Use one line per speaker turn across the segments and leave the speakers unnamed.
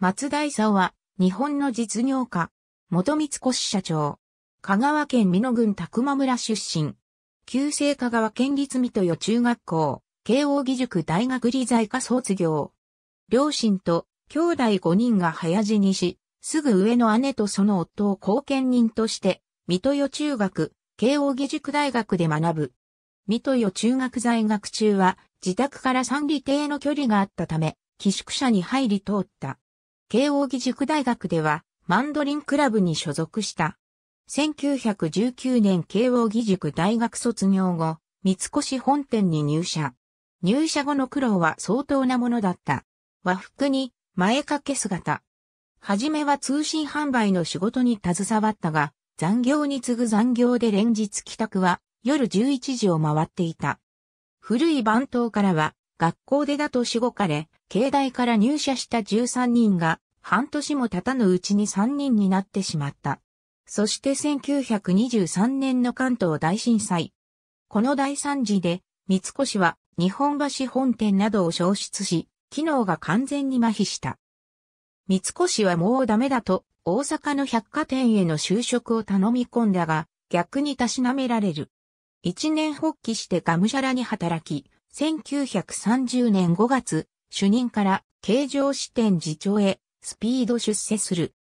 松田勲は、日本の実業家、元光越社長。香川県美濃郡宅間村出身。旧制香川県立水戸予中学校、慶応義塾大学理財科卒業。両親と兄弟5人が早死にし、すぐ上の姉とその夫を後見人として、水戸予中学、慶応義塾大学で学ぶ。水戸予中学在学中は、自宅から三里邸の距離があったため、寄宿舎に入り通った。慶応義塾大学では、マンドリンクラブに所属した。1919年慶応義塾大学卒業後、三越本店に入社。入社後の苦労は相当なものだった。和服に前掛け姿。はじめは通信販売の仕事に携わったが、残業に次ぐ残業で連日帰宅は夜11時を回っていた。古い番頭からは学校でだとしごかれ、境内から入社した13人が、半年も経たぬうちに3人になってしまった。そして1923年の関東大震災。この大惨事で、三越は日本橋本店などを消失し、機能が完全に麻痺した。三越はもうダメだと、大阪の百貨店への就職を頼み込んだが、逆にたしなめられる。一年発起してがむしゃらに働き、1930年5月、主任から形状支店次長へスピード出世する。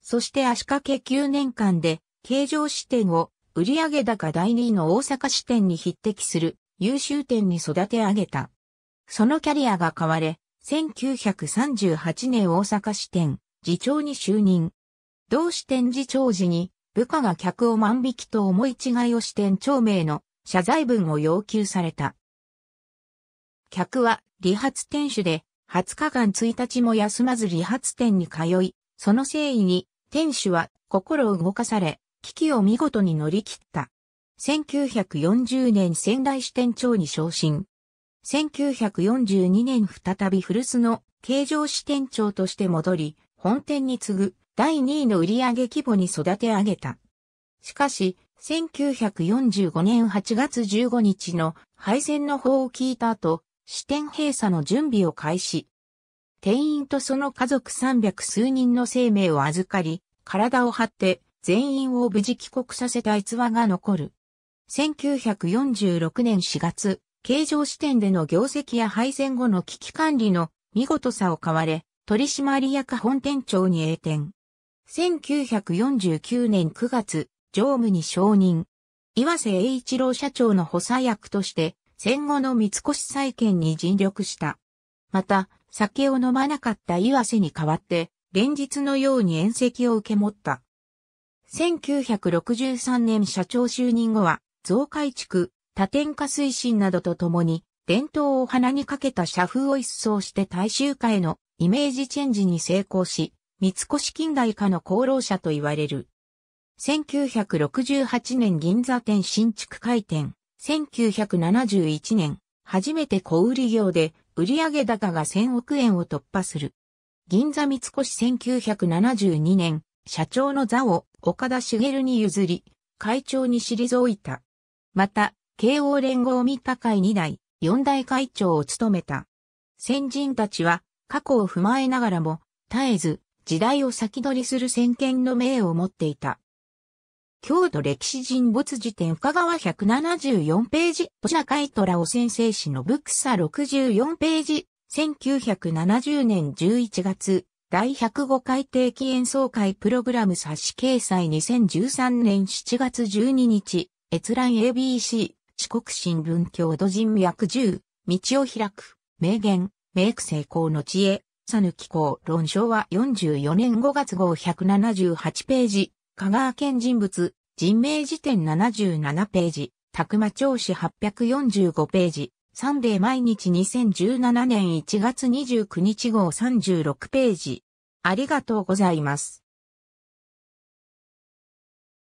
そして足掛け9年間で形状支店を売上高第2位の大阪支店に匹敵する優秀店に育て上げた。そのキャリアが変われ、1938年大阪支店次長に就任。同支店次長時に部下が客を万引きと思い違いを支店長名の謝罪文を要求された。客は理髪店主で、20日間1日も休まず理髪店に通い、その誠意に、店主は心を動かされ、危機を見事に乗り切った。1940年仙台支店長に昇進。1942年再び古巣の形状支店長として戻り、本店に次ぐ第2位の売上規模に育て上げた。しかし、1945年8月15日の敗戦の方を聞いた後、支店閉鎖の準備を開始。店員とその家族三百数人の生命を預かり、体を張って全員を無事帰国させた逸話が残る。1946年4月、形状支店での業績や配膳後の危機管理の見事さを買われ、取締役本店長に栄転。1949年9月、常務に承認。岩瀬栄一郎社長の補佐役として、戦後の三越再建に尽力した。また、酒を飲まなかった岩瀬に代わって、連日のように宴席を受け持った。1963年社長就任後は、増改築、多点化推進などとともに、伝統を鼻にかけた社風を一掃して大衆化へのイメージチェンジに成功し、三越近代化の功労者と言われる。1968年銀座店新築開店。1971年、初めて小売業で売上高が1000億円を突破する。銀座三越1972年、社長の座を岡田茂に譲り、会長に退いた。また、慶応連合三田会二代、四代会長を務めた。先人たちは過去を踏まえながらも、絶えず時代を先取りする先見の命を持っていた。京都歴史人物辞典深川174ページ、星中海虎を先生誌のブックサ64ページ、1970年11月、第105回定期演奏会プログラム冊子掲載2013年7月12日、閲覧 ABC、四国新聞郷土人脈10、道を開く、名言、メイク成功の知恵、さぬき公論昭は44年5月号178ページ、香川県人物、人名辞典77ページ、宅間調子845ページ、サンデー毎日2017年1月29日号36ページ。ありがとうございます。